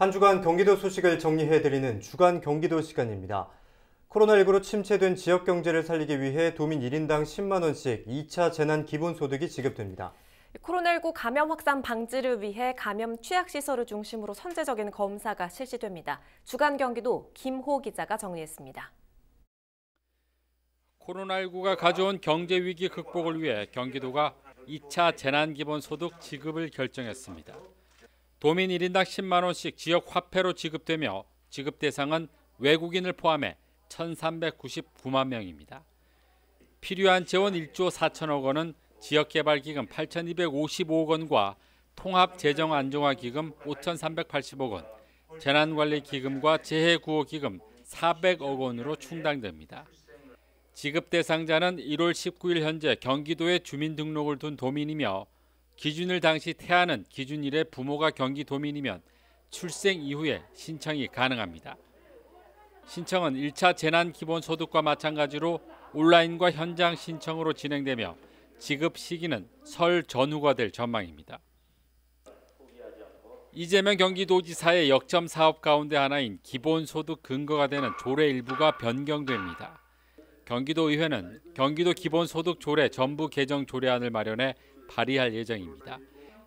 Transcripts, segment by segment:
한 주간 경기도 소식을 정리해드리는 주간 경기도 시간입니다. 코로나19로 침체된 지역 경제를 살리기 위해 도민 1인당 10만 원씩 2차 재난 기본소득이 지급됩니다. 코로나19 감염 확산 방지를 위해 감염 취약시설을 중심으로 선제적인 검사가 실시됩니다. 주간 경기도 김호 기자가 정리했습니다. 코로나19가 가져온 경제 위기 극복을 위해 경기도가 2차 재난기본소득 지급을 결정했습니다. 도민 1인당 10만 원씩 지역 화폐로 지급되며 지급 대상은 외국인을 포함해 1,399만 명입니다. 필요한 재원 1조 4천억 원은 지역개발기금 8,255억 원과 통합재정안정화기금 5,380억 원, 재난관리기금과 재해구호기금 400억 원으로 충당됩니다. 지급 대상자는 1월 19일 현재 경기도에 주민등록을 둔 도민이며 기준일 당시 태아는 기준일에 부모가 경기도민이면 출생 이후에 신청이 가능합니다. 신청은 1차 재난기본소득과 마찬가지로 온라인과 현장 신청으로 진행되며 지급 시기는 설 전후가 될 전망입니다. 이재명 경기도지사의 역점 사업 가운데 하나인 기본소득 근거가 되는 조례 일부가 변경됩니다. 경기도의회는 경기도 기본소득 조례 전부 개정 조례안을 마련해 발의할 예정입니다.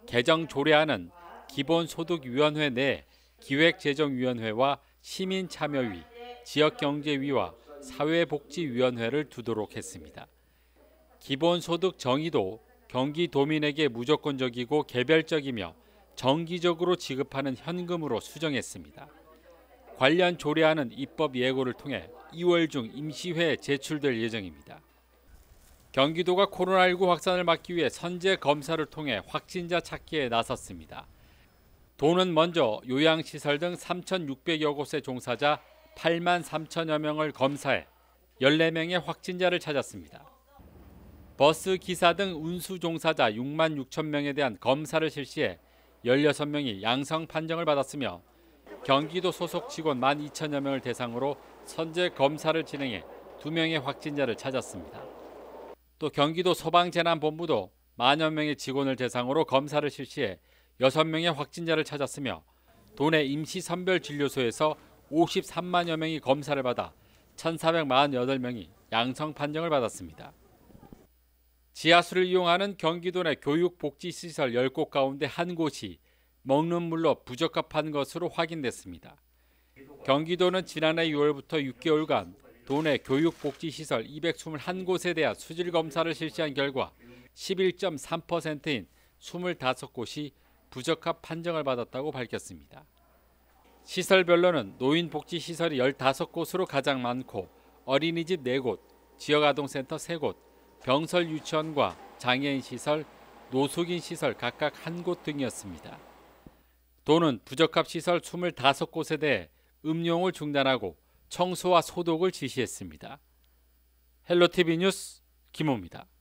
개정 조례안은 기본소득위원회 내 기획재정위원회와 시민참여위, 지역경제위와 사회복지위원회를 두도록 했습니다. 기본소득 정의도 경기도민에게 무조건적이고 개별적이며 정기적으로 지급하는 현금으로 수정했습니다. 관련 조례안은 입법 예고를 통해 2월 중 임시회에 제출될 예정입니다. 경기도가 코로나19 확산을 막기 위해 선제 검사를 통해 확진자 찾기에 나섰습니다. 도는 먼저 요양시설 등 3,600여 곳의 종사자 8만 3천여 명을 검사해 14명의 확진자를 찾았습니다. 버스 기사 등 운수 종사자 6만 6천 명에 대한 검사를 실시해 16명이 양성 판정을 받았으며 경기도 소속 직원 1만 2천여 명을 대상으로 선제 검사를 진행해 2명의 확진자를 찾았습니다. 또 경기도 소방재난본부도 만여 명의 직원을 대상으로 검사를 실시해 6명의 확진자를 찾았으며 도내 임시선별진료소에서 53만여 명이 검사를 받아 1,448명이 양성 판정을 받았습니다. 지하수를 이용하는 경기도 내 교육복지시설 10곳 가운데 한 곳이 먹는 물로 부적합한 것으로 확인됐습니다. 경기도는 지난해 6월부터 6개월간 도내 교육복지시설 221곳에 대한 수질검사를 실시한 결과 11.3%인 25곳이 부적합 판정을 받았다고 밝혔습니다. 시설별로는 노인복지시설이 15곳으로 가장 많고 어린이집 4곳, 지역아동센터 3곳, 병설 유치원과 장애인 시설, 노숙인 시설 각각 1곳 등이었습니다. 도는 부적합 시설 25곳에 대해 음용을 중단하고 청소와 소독을 지시했습니다. 헬로티비 뉴스 김호입니다.